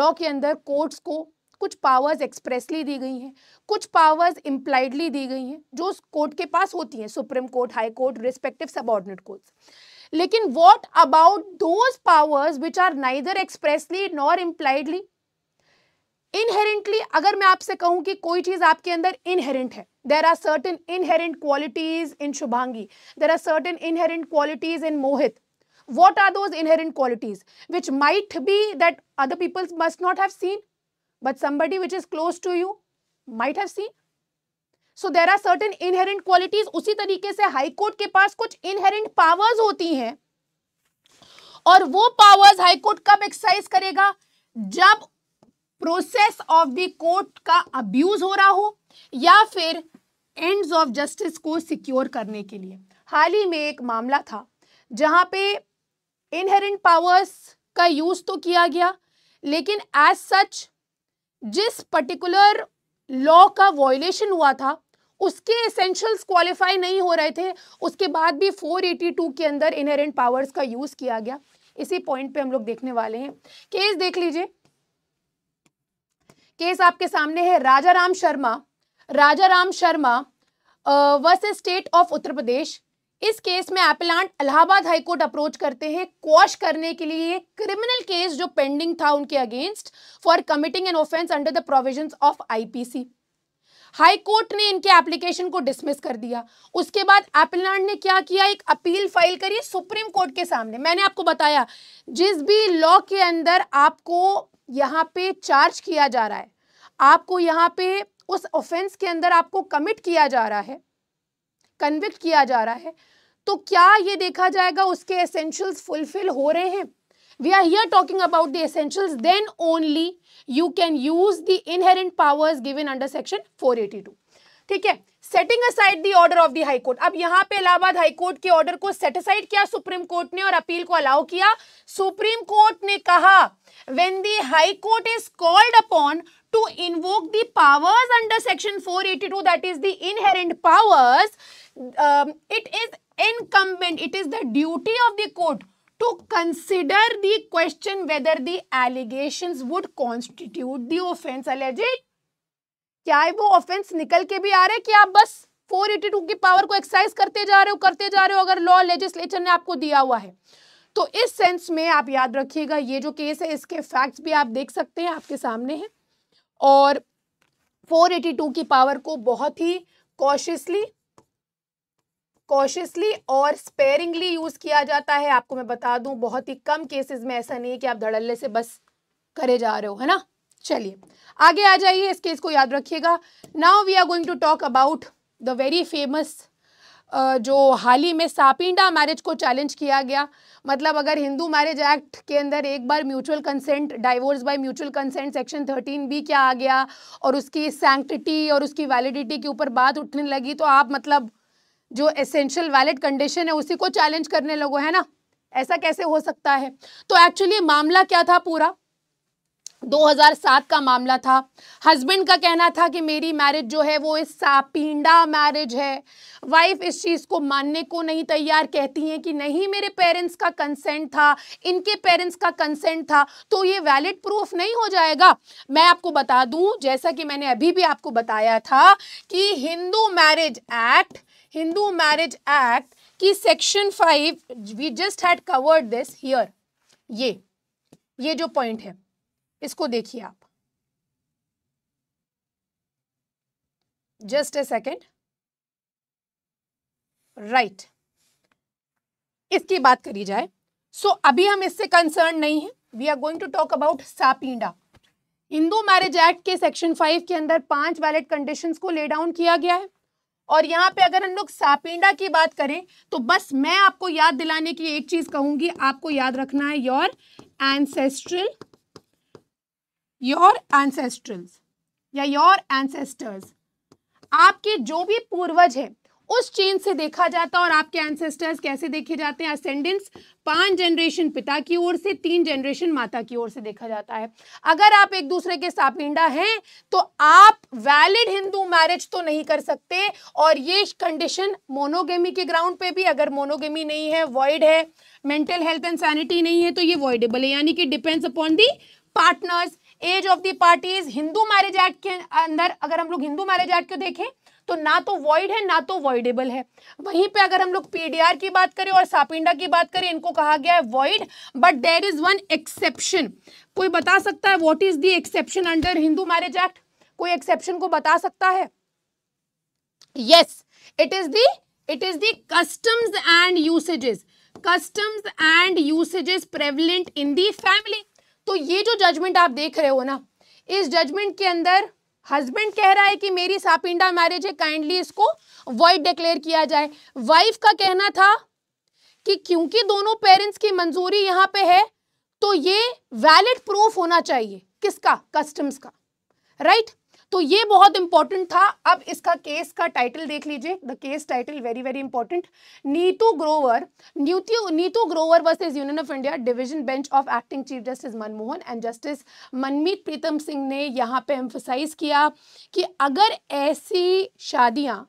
S1: लॉ के अंदर कोर्ट्स को कुछ पावर्स एक्सप्रेसली दी गई हैं कुछ पावर्स इम्प्लाइडली दी गई हैं जो उस कोर्ट के पास होती हैं supreme Court High Court respective subordinate court लेकिन what about those powers which are neither expressly nor impliedly inherently अगर मैं आपसे कहूं कि कोई चीज आपके अंदर इनहेरेंट है there are certain inherent qualities in Shubhangi there are certain inherent qualities in Mohit what are those inherent qualities which might be that other peoples must not have seen but somebody which is close to you might have seen so there are certain inherent qualities उसी तरीके से हाई कोर्ट के पास कुछ इनहेरेंट पावर्स होती हैं और वो पावर्स हाई कोर्ट कब एक्सरसाइज करेगा जब प्रोसेस ऑफ द कोर्ट का अब्यूज हो रहा हो या फिर एंड्स ऑफ जस्टिस को सिक्योर करने के लिए हाल ही में एक मामला था जहां पे इनहेरेंट पावर्स का यूज तो किया गया लेकिन एज सच जिस पर्टिकुलर लॉ का वॉयलेशन हुआ था उसके एसेंशियल्स क्वालिफाई नहीं हो रहे थे उसके बाद भी 482 के अंदर इनहेरेंट पावर्स का यूज किया गया इसी पॉइंट पे हम लोग देखने वाले हैं केस देख लीजिए केस आपके सामने है Raja Ram Sharma Raja Ram Sharma versus state of Uttar Pradesh इस केस में एपिलांट इलाहाबाद हाईकोर्ट अप्रोच करते हैं क्वॉश करने के लिए क्रिमिनल केस जो पेंडिंग था उनके against for committing an offence under the provision of IPC high court ने इनके एप्लीकेशन को डिसमिस कर दिया उसके बाद एपिलांट ने क्या किया एक अपील फाइल करी सुप्रीम कोर्ट के सामने मैंने आपको बताया जिस भी लॉ के अंदर आपको यहाँ पे चार्ज किया जा रहा है आपको यहाँ पे उस ऑफेंस के अंदर आपको कमिट किया जा रहा है कन्विक्ट किया जा रहा है तो क्या ये देखा जाएगा उसके एसेंशियल्स फुलफिल हो रहे हैं we are here talking about the essentials then only you can use the inherent powers given under section 482 ठीक है setting aside the order of the high court अब यहां पे इलाहाबाद हाई कोर्ट के ऑर्डर को सेट असाइड किया सुप्रीम कोर्ट ने और अपील को अलाउ किया सुप्रीम कोर्ट ने कहा when the high court is called upon to invoke the powers under section 482 that is the inherent powers it is incumbent it is the duty of the court to consider the question whether the allegations would constitute the offense alleged क्या है वो ऑफेंस निकल के भी आ रहे कि आप बस 482 की पावर को एक्सरसाइज करते जा रहे हो करते जा रहे हो अगर लॉ लेजिस्लेचर ने आपको दिया हुआ है तो इस सेंस में आप याद रखिएगा ये जो केस है इसके फैक्ट्स भी आप देख सकते हैं आपके सामने हैं और 482 की पावर को बहुत ही कॉशियसली कॉशियसली और स्पेयरिंगली यूज़ किया जाता है आपको मैं बता दूं बहुत ही कम केसेस में ऐसा नहीं है कि आप धड़ल्ले से बस करे जा रहे हो है ना चलिए आगे आ जाइए इस केस को याद रखिएगा now we are going to talk about the very famous जो हाल ही में सापिंडा मैरिज को चैलेंज किया गया मतलब अगर हिंदू मैरिज एक्ट के अंदर एक बार mutual consent divorce by mutual consent section thirteen B क्या आ गया और उसकी सैंक्टिटी और उसकी वैलिडिटी के ऊपर बात उठने लगी तो आप मतलब जो एसेंशियल वैलिड कंडीशन है उसी को चैलेंज करने लगो है ना ऐसा कैसे हो सकता है तो एक्चुअली मामला क्या था पूरा 2007 का मामला था हस्बैंड का कहना था कि मेरी मैरिज जो है वो इस सापिंडा मैरिज है वाइफ इस चीज़ को मानने को नहीं तैयार कहती हैं कि नहीं मेरे पेरेंट्स का कंसेंट था इनके पेरेंट्स का कंसेंट था तो ये वैलिड प्रूफ नहीं हो जाएगा मैं आपको बता दूं जैसा कि मैंने अभी भी आपको बताया था कि Hindu marriage act Hindu marriage act की section five we just had covered this here ये ये जो पॉइंट है इसको देखिए आप जस्ट ए सेकेंड राइट इसकी बात करी जाए सो so, अभी हम इससे कंसर्न नहीं है we are going to talk about sapinda Hindu marriage Act के सेक्शन फाइव के अंदर पांच वैलिड कंडीशंस को ले डाउन किया गया है और यहाँ पे अगर हम लोग सापिंडा की बात करें तो बस मैं आपको याद दिलाने की एक चीज कहूंगी आपको याद रखना है योर एंसेस्ट्रल योर एंसेस्ट्रल्स या योर एंसेस्टर्स आपके जो भी पूर्वज हैं उस चेन से देखा जाता है और आपके एंसेस्टर्स कैसे देखे जाते हैं असेंडेंट्स पांच जनरेशन पिता की ओर से तीन जनरेशन माता की ओर से देखा जाता है अगर आप एक दूसरे के सापिंडा हैं तो आप वैलिड हिंदू मैरिज तो नहीं कर सकते और ये कंडीशन मोनोगेमी के ग्राउंड पे भी अगर मोनोगेमी नहीं है वॉइड है मेंटल हेल्थ एंड सैनिटी नहीं है तो ये वॉइडेबल है यानी कि depends upon the partners age of the parties Hindu marriage Act के अंदर अगर हम लोग हिंदू मैरिज एक्ट को देखें तो ना तो वॉइड है ना तो वॉइडेबल है वहीं पे अगर हम लोग पीडीआर की बात करें और सापिंडा की बात करें इनको कहा गया है void but there is one exception कोई बता सकता है what is the exception under Hindu marriage Act कोई एक्सेप्शन को बता सकता है yes it is the it is the customs and usages customs and usages prevalent in the family तो ये जो जजमेंट आप देख रहे हो ना इस जजमेंट के अंदर हस्बैंड कह रहा है कि मेरी सापिंडा मैरिज है काइंडली इसको वॉइड डिक्लेयर किया जाए वाइफ का कहना था कि क्योंकि दोनों पेरेंट्स की मंजूरी यहां पे है तो ये वैलिड प्रूफ होना चाहिए किसका कस्टम्स का राइट right? तो ये बहुत इंपॉर्टेंट था अब इसका केस का टाइटल देख लीजिए the case title very very important Neetu Grover Neetu Neetu Grover versus union of India division bench of acting chief justice Manmohan and justice Manmeet Pritam Singh ने यहाँ पे एम्फोसाइज किया कि अगर ऐसी शादियाँ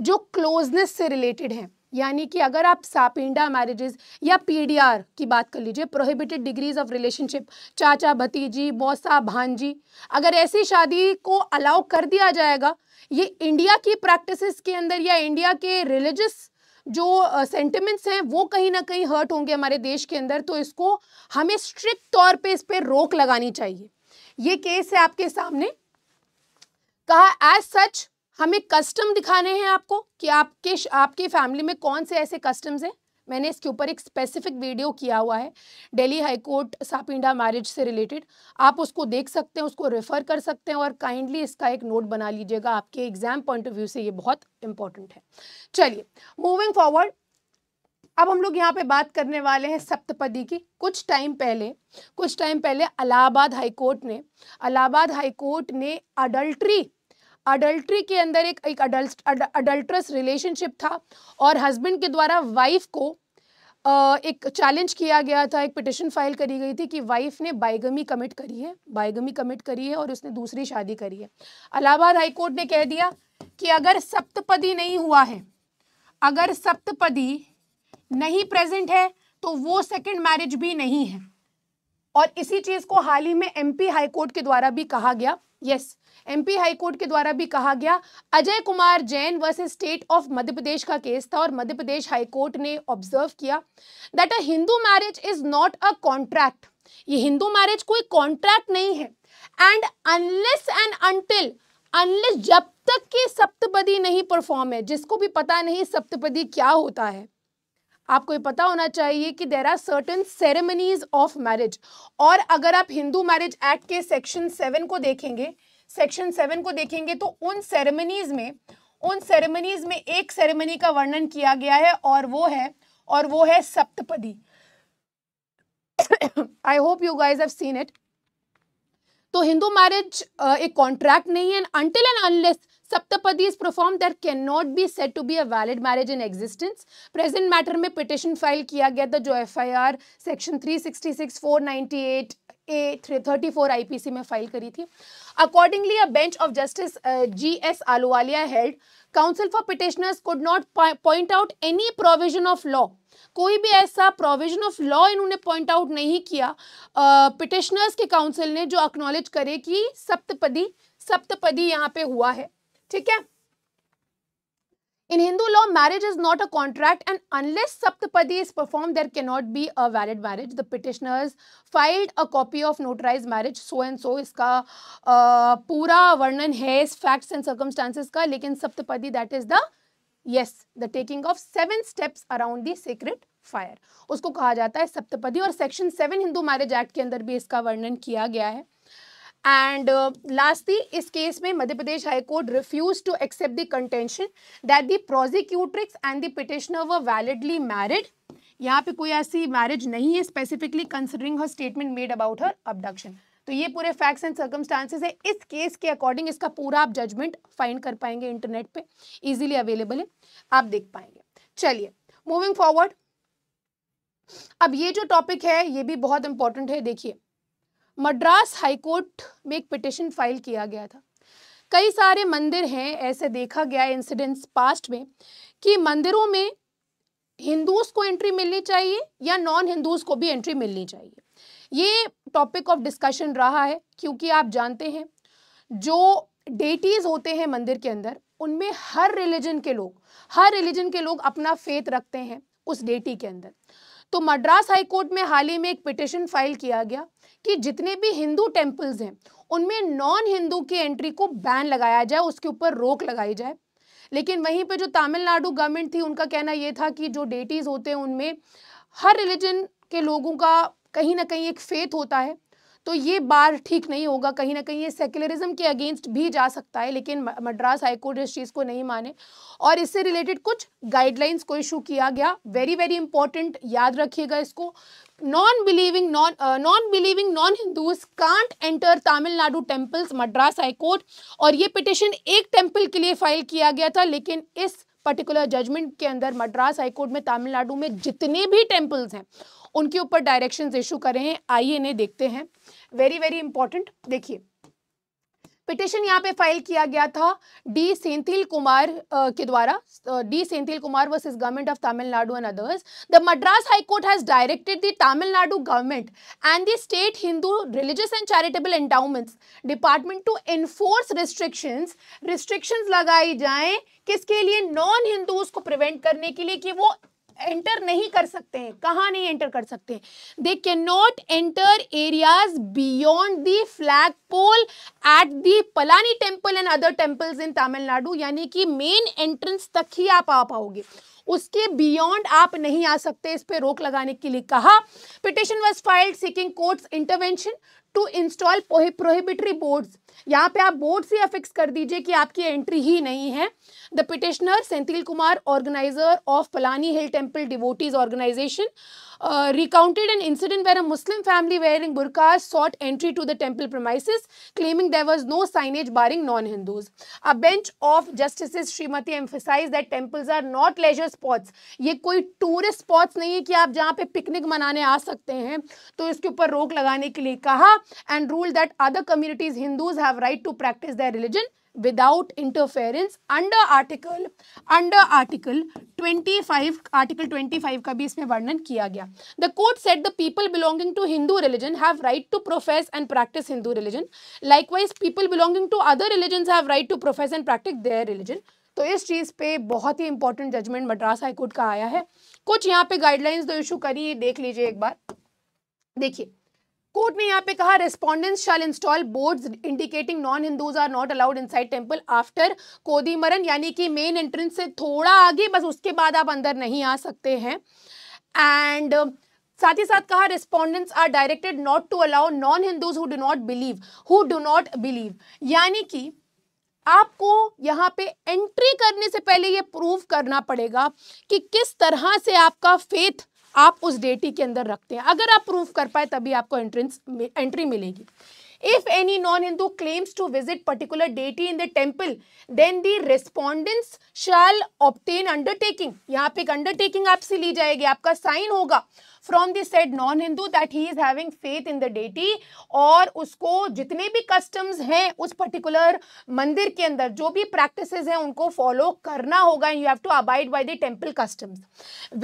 S1: जो क्लोजनेस से रिलेटेड हैं यानी कि अगर आप सापिंडा मैरिजेज या पीडीआर की बात कर लीजिए प्रोहिबिटेड डिग्रीज ऑफ रिलेशनशिप चाचा भतीजी मौसा भांजी अगर ऐसी शादी को अलाउ कर दिया जाएगा ये इंडिया की प्रैक्टिसेस के अंदर या इंडिया के रिलीजियस जो सेंटिमेंट्स हैं वो कहीं ना कहीं हर्ट होंगे हमारे देश के अंदर तो इसको हमें स्ट्रिक्ट तौर पे इस पर रोक लगानी चाहिए ये केस है आपके सामने कहा एज सच हमें कस्टम दिखाने हैं आपको कि आपके आपकी फैमिली में कौन से ऐसे कस्टम्स हैं मैंने इसके ऊपर एक स्पेसिफिक वीडियो किया हुआ है Delhi high court sapinda marriage से रिलेटेड आप उसको देख सकते हैं उसको रेफ़र कर सकते हैं और काइंडली इसका एक नोट बना लीजिएगा आपके एग्जाम पॉइंट ऑफ व्यू से ये बहुत इंपॉर्टेंट है चलिए मूविंग फॉरवर्ड अब हम लोग यहाँ पे बात करने वाले हैं सप्तपदी की कुछ टाइम पहले कुछ टाइम पहले अलाहाबाद हाईकोर्ट ने अलाहाबाद हाईकोर्ट ने अडल्ट्री अडल्ट्री के अंदर एक एक अडल्ट अडल्ट्रस रिलेशनशिप था और हस्बैंड के द्वारा वाइफ को एक चैलेंज किया गया था एक पिटिशन फाइल करी गई थी कि वाइफ ने बाइगमी कमिट करी है बाइगमी कमिट करी है और उसने दूसरी शादी करी है अलाहाबाद हाईकोर्ट ने कह दिया कि अगर सप्तपदी नहीं हुआ है अगर सप्तपदी नहीं प्रेजेंट है तो वो सेकंड मैरिज भी नहीं है और इसी चीज़ को हाल ही में एमपी हाईकोर्ट के द्वारा भी कहा गया यस एमपी हाईकोर्ट के द्वारा भी कहा गया Ajay Kumar Jain versus state of Madhya Pradesh का केस था और मध्य प्रदेश हाईकोर्ट ने ऑब्जर्व किया that a Hindu marriage is not a contract ये हिंदू मैरिज कोई कॉन्ट्रैक्ट नहीं है and unless and until unless जब तक कि सप्तपदी नहीं परफॉर्म है जिसको भी पता नहीं सप्तपदी क्या होता है आपको ये पता होना चाहिए कि there are certain ceremonies of marriage और अगर आप हिंदू मैरिज एक्ट के सेक्शन सेवन को देखेंगे सेक्शन सेवन को देखेंगे तो उन सेरेमनीज में उन सेरेमनीज में एक सेरेमनी का वर्णन किया गया है और वो है और वो है saptapadi I hope you guys have seen it तो हिंदू मैरिज uh, एक कॉन्ट्रैक्ट नहीं है and until and unless saptapadi is perform that can not be said to be a valid marriage in existence present matter में पिटिशन फाइल किया गया था जो F I R section three sixty six four ninety eight A thirty four I P C में फाइल करी थी accordingly a bench of justice G S Ahluwalia held counsel for petitioners could not point out any provision of law कोई भी ऐसा प्रोविजन ऑफ लॉ इन्होंने पॉइंट आउट नहीं किया पिटिशनर्स uh, के काउंसिल ने जो अक्नोलेज करे कि सप्तपदी सप्तपदी यहाँ पे हुआ है ठीक है in Hindu law marriage is not a contract and unless saptapadi is perform there can not be a valid marriage the petitioners filed a copy of notarise marriage so and so इसका पूरा वर्णन है इस फैक्ट्स एंड सर्कमस्टांसिस का लेकिन saptapadi that is the yes the taking of seven steps around the secret fire उसको कहा जाता है सप्तपदी और section seven Hindu marriage Act के अंदर भी इसका वर्णन किया गया है लास्टली uh, इस केस में Madhya Pradesh high court refuse to accept the contention that the prosecutrix and the petitioner were validly married यहाँ पे कोई ऐसी मैरिज नहीं है specifically considering her statement made about her abduction तो ये पूरे फैक्ट्स एंड सर्कमस्टांसेस है इस केस के अकॉर्डिंग इसका पूरा आप जजमेंट फाइंड कर पाएंगे इंटरनेट पे इजीली अवेलेबल है आप देख पाएंगे चलिए मूविंग फॉरवर्ड अब ये जो टॉपिक है ये भी बहुत इंपॉर्टेंट है देखिए मद्रास हाईकोर्ट में एक पिटिशन फाइल किया गया था कई सारे मंदिर हैं ऐसे देखा गया इंसिडेंट्स पास्ट में कि मंदिरों में हिंदूज को एंट्री मिलनी चाहिए या नॉन हिंदूज को भी एंट्री मिलनी चाहिए ये टॉपिक ऑफ डिस्कशन रहा है क्योंकि आप जानते हैं जो डेटीज़ होते हैं मंदिर के अंदर उनमें हर रिलीजन के लोग हर रिलीजन के लोग अपना फेथ रखते हैं उस डेटी के अंदर तो मद्रास हाईकोर्ट में हाल ही में एक पिटिशन फाइल किया गया कि जितने भी हिंदू टेम्पल्स हैं उनमें नॉन हिंदू की एंट्री को बैन लगाया जाए उसके ऊपर रोक लगाई जाए लेकिन वहीं पे जो तमिलनाडु गवर्नमेंट थी उनका कहना यह था कि जो डेटीज़ होते हैं उनमें हर रिलीजन के लोगों का कहीं ना कहीं एक फेथ होता है तो ये बार ठीक नहीं होगा कहीं ना कहीं ये सेक्युलरिज्म के अगेंस्ट भी जा सकता है लेकिन मद्रास हाईकोर्ट इस चीज़ को नहीं माने और इससे रिलेटेड कुछ गाइडलाइंस को इशू किया गया वेरी वेरी इंपॉर्टेंट याद रखिएगा इसको non believing non non believing non Hindus can't enter Tamil Nadu temples Madras high court और ये पिटिशन एक टेम्पल के लिए फाइल किया गया था लेकिन इस पर्टिकुलर जजमेंट के अंदर मद्रास हाईकोर्ट में तमिलनाडु में जितने भी टेम्पल्स हैं उनके ऊपर डायरेक्शन इशू करे हैं आइए इन्हें देखते हैं वेरी वेरी इंपॉर्टेंट देखिए पिटिशन यहाँ पे फाइल किया गया था डी सेंथिल कुमार uh, के द्वारा D Senthil Kumar versus government of Tamil Nadu and others the Madras high court has directed the Tamil Nadu government and the state Hindu religious and charitable endowments department to enforce restrictions restrictions लगाई जाएं किसके लिए नॉन हिंदूज को प्रिवेंट करने के लिए कि वो एंटर नहीं कर सकते हैं कहाँ नहीं एंटर कर सकते हैं they can not enter areas beyond the flag pole at the Palani temple and other temples in Tamil Nadu यानी कि मेन एंट्रेंस तक ही आप आ पाओगे उसके बियॉन्ड आप नहीं आ सकते इस पर रोक लगाने के लिए कहा petition was filed seeking court's intervention to install prohibitory boards यहाँ पे आप बोर्ड से अफिक्स कर दीजिए कि आपकी एंट्री ही नहीं है the petitioner Senthil Kumar organiser of Palani hill temple devotees organisation recounted an incident where a Muslim family wearing बुरका sought entry to the temple premises claiming there was no signage barring non Hindus a bench of justices Shrimati emphasise that temples are not leisure spots ये कोई टूरिस्ट स्पॉट्स नहीं है कि आप जहाँ पे पिकनिक मनाने आ सकते हैं तो इसके ऊपर रोक लगाने के लिए कहा and rule that other communities Hindus have right to practice their religion without interference under article under article 25 article 25 ka bhi isme varnan kiya gaya the court said the people belonging to hindu religion have right to profess and practice hindu religion likewise people belonging to other religions have right to profess and practice their religion तो इस चीज़ पे बहुत ही इंपॉर्टेंट जजमेंट मद्रास हाईकोर्ट का आया है कुछ यहाँ पे गाइडलाइंस तो इशू करी देख लीजिए एक बार देखिए कोर्ट ने यहाँ पे कहा respondents shall install boards indicating non Hindus are not allowed inside temple after kodimaram यानी कि मेन एंट्रेंस से थोड़ा आगे बस उसके बाद आप अंदर नहीं आ सकते हैं एंड साथ ही साथ कहा respondents are directed not to allow non Hindus who do not believe who do not believe यानी कि आपको यहाँ पे एंट्री करने से पहले ये प्रूव करना पड़ेगा कि किस तरह से आपका फेथ आप उस डेटी के अंदर रखते हैं अगर आप प्रूफ कर पाए तभी आपको एंट्रेंस एंट्री मिलेगी If any non-Hindu claims to visit particular deity in the temple, then the respondents shall obtain undertaking. यहाँ पे एक undertaking आपसे ली जाएगी आपका sign होगा from the said non Hindu that he is having faith in the deity और उसको जितने भी कस्टम्स हैं उस पर्टिकुलर मंदिर के अंदर जो भी प्रैक्टिसेस हैं उनको फॉलो करना होगा and you have to abide by the temple customs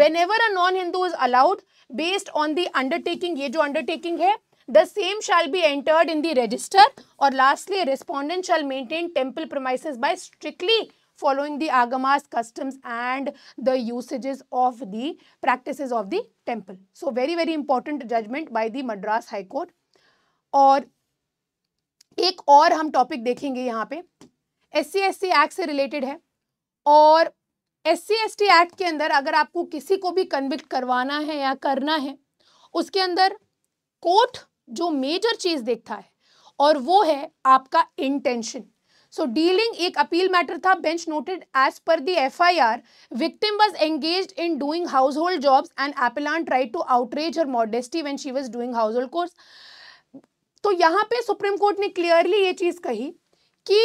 S1: whenever a non Hindu is allowed based on the undertaking ये जो अंडरटेकिंग है the same shall be entered in the register or lastly respondent shall maintain temple premises by strictly following the agamas customs and the usages of the practices of the temple so very very important judgment by the madras high court और एक और हम टॉपिक देखेंगे यहाँ पे एस सी एक्ट से रिलेटेड है और एस सी एक्ट के अंदर अगर आपको किसी को भी कन्विक्ट करवाना है या करना है उसके अंदर कोर्ट जो मेजर चीज़ देखता है और वो है आपका इंटेंशन सो डीलिंग एक अपील मैटर था bench noted as per the F I R victim was engage in doing household jobs and appellant tried to outreach her modesty when she was doing household chores तो यहाँ पे सुप्रीम कोर्ट ने क्लियरली ये चीज़ कही कि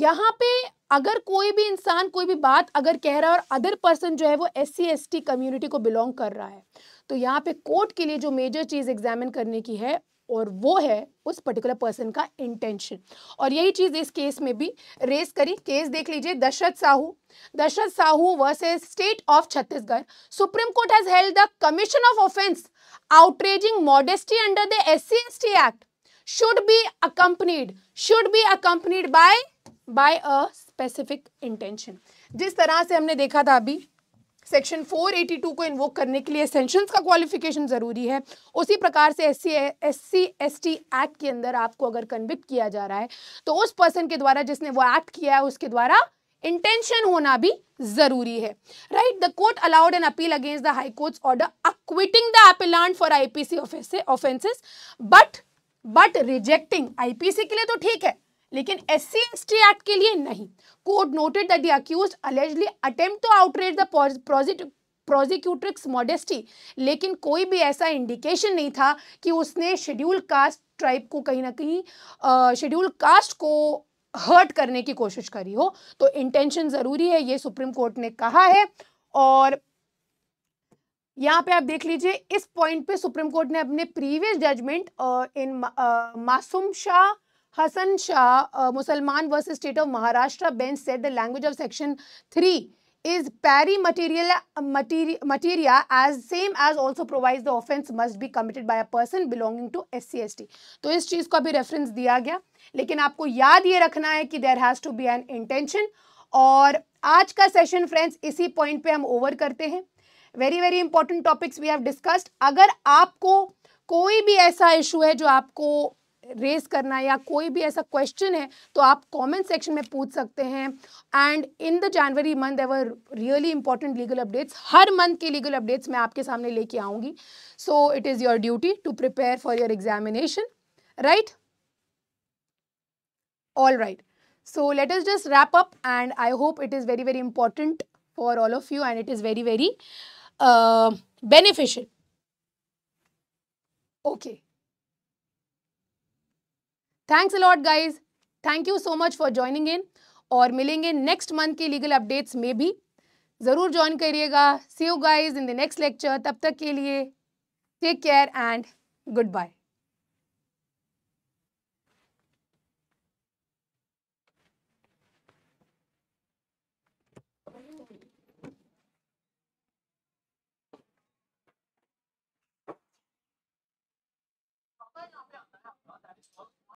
S1: यहाँ पे अगर कोई भी इंसान कोई भी बात अगर कह रहा है और अदर पर्सन जो है वो S C S T community को बिलोंग कर रहा है तो यहाँ पे कोर्ट के लिए जो मेजर चीज़ एग्जामिन करने की है और वो है उस पर्टिकुलर पर्सन का इंटेंशन और यही चीज़ इस केस में भी रेस करी केस देख लीजिए Dashrath Sahu Dashrath Sahu versus state of Chhattisgarh supreme court has held the commission of offence outraging outraging modesty under S SCST act should be accompanied should be accompanied by by a specific intention जिस तरह से हमने देखा था अभी सेक्शन 482 को इन्वोक करने के लिए सेंशन का क्वालिफिकेशन ज़रूरी है उसी प्रकार से एस सी एस एक्ट के अंदर आपको अगर कन्विक्ट किया जा रहा है तो उस पर्सन के द्वारा जिसने वो एक्ट किया है उसके द्वारा इंटेंशन होना भी जरूरी है right the court allowed an appeal against the high court's order acquitting the appellant for IPC offences but but rejecting IPC के लिए तो ठीक है लेकिन एस सी एक्ट के लिए नहीं court noted that the accused allegedly attempt to outrage the prosecutrix modesty लेकिन कोई भी ऐसा इंडिकेशन नहीं था कि उसने शेड्यूल कास्ट ट्राइब को कहीं ना कहीं शेड्यूल कास्ट को हर्ट करने की कोशिश करी हो तो इंटेंशन ज़रूरी है ये सुप्रीम कोर्ट ने कहा है और यहाँ पे आप देख लीजिए इस पॉइंट पे सुप्रीम कोर्ट ने अपने previous judgement in Masoom Shah Hassan Shah, uh, Musalman versus State of Maharashtra bench said the language of section 3 is pari material materi materia as same as also provides the offense must be committed by a person belonging to S C S T तो इस चीज़ का भी रेफरेंस दिया गया लेकिन आपको याद ये रखना है कि there has to be an intention और आज का सेशन फ्रेंड्स इसी पॉइंट पे हम ओवर करते हैं very very important topics we have discussed अगर आपको कोई भी ऐसा इशू है जो आपको रेस करना या कोई भी ऐसा क्वेश्चन है तो आप कमेंट सेक्शन में पूछ सकते हैं and in the January month every really important legal updates हर मंथ के लीगल अपडेट्स मैं आपके सामने लेके आऊँगी so it is your duty to prepare for your examination right all right so let is just wrap up and I hope it is very very important for all of you and it is very very beneficial okay okay thanks a lot guys thank you so much for joining in और मिलेंगे नेक्स्ट मंथ के लीगल अपडेट्स में भी ज़रूर ज्वाइन करिएगा see you guys in the next lecture तब तक के लिए take care and good bye